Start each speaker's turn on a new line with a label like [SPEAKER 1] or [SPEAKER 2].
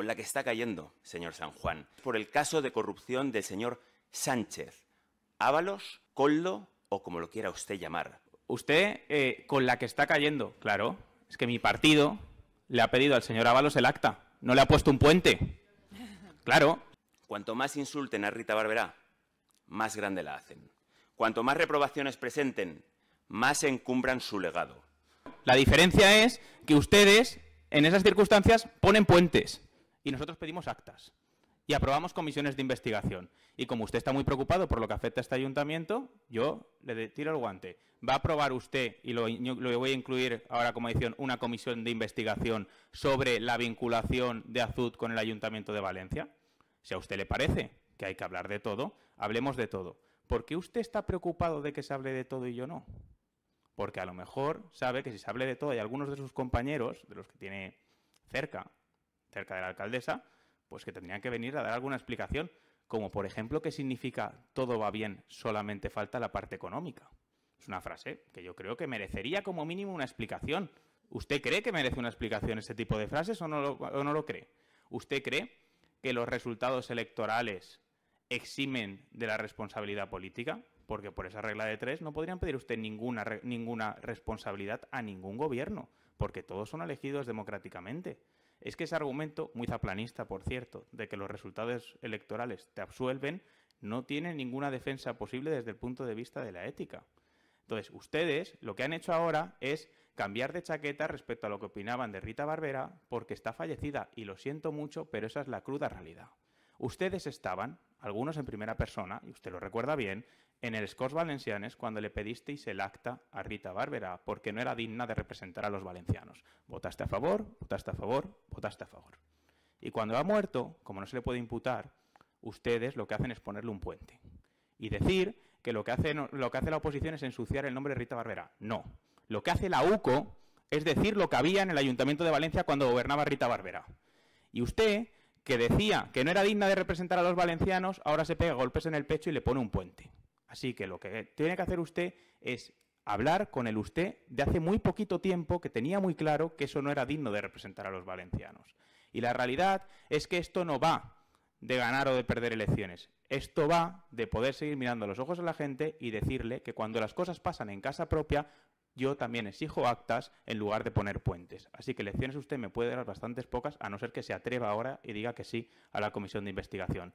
[SPEAKER 1] con la que está cayendo, señor San Juan, por el caso de corrupción del señor Sánchez,
[SPEAKER 2] Ábalos, Coldo o como lo quiera usted llamar. Usted eh, con la que está cayendo, claro. Es que mi partido le ha pedido al señor Ábalos el acta. No le ha puesto un puente. Claro. Cuanto más insulten a Rita Barberá,
[SPEAKER 1] más grande la hacen. Cuanto más reprobaciones presenten, más encumbran su legado.
[SPEAKER 2] La diferencia es que ustedes, en esas circunstancias, ponen puentes y nosotros pedimos actas y aprobamos comisiones de investigación. Y como usted está muy preocupado por lo que afecta a este ayuntamiento, yo le tiro el guante. ¿Va a aprobar usted, y lo, voy a incluir ahora como edición, una comisión de investigación sobre la vinculación de Azud con el ayuntamiento de Valencia? Si a usted le parece que hay que hablar de todo, hablemos de todo. ¿Por qué usted está preocupado de que se hable de todo y yo no? Porque a lo mejor sabe que si se hable de todo y algunos de sus compañeros, de los que tiene cerca, cerca de la alcaldesa, pues que tendrían que venir a dar alguna explicación, como por ejemplo que significa todo va bien, solamente falta la parte económica. Es una frase que yo creo que merecería como mínimo una explicación. ¿Usted cree que merece una explicación este tipo de frases o no lo, cree? ¿Usted cree que los resultados electorales eximen de la responsabilidad política? Porque por esa regla de tres no podrían pedir usted ninguna, ninguna responsabilidad a ningún gobierno porque todos son elegidos democráticamente. Es que ese argumento, muy zaplanista, por cierto, de que los resultados electorales te absuelven, no tiene ninguna defensa posible desde el punto de vista de la ética. Entonces, ustedes lo que han hecho ahora es cambiar de chaqueta respecto a lo que opinaban de Rita Barbera porque está fallecida y lo siento mucho, pero esa es la cruda realidad. Ustedes estaban, algunos en primera persona, y usted lo recuerda bien, en el scores Valencianes cuando le pedisteis el acta a Rita Bárbara porque no era digna de representar a los valencianos. Votaste a favor, votaste a favor, votaste a favor. Y cuando ha muerto, como no se le puede imputar, ustedes lo que hacen es ponerle un puente. Y decir que lo que hace, lo que hace la oposición es ensuciar el nombre de Rita Barbera. No. Lo que hace la UCO es decir lo que había en el Ayuntamiento de Valencia cuando gobernaba Rita Barbera. Y usted que decía que no era digna de representar a los valencianos, ahora se pega golpes en el pecho y le pone un puente. Así que lo que tiene que hacer usted es hablar con el usted de hace muy poquito tiempo que tenía muy claro que eso no era digno de representar a los valencianos. Y la realidad es que esto no va de ganar o de perder elecciones. Esto va de poder seguir mirando los ojos a la gente y decirle que cuando las cosas pasan en casa propia yo también exijo actas en lugar de poner puentes. Así que lecciones usted me puede dar bastantes pocas, a no ser que se atreva ahora y diga que sí a la comisión de investigación.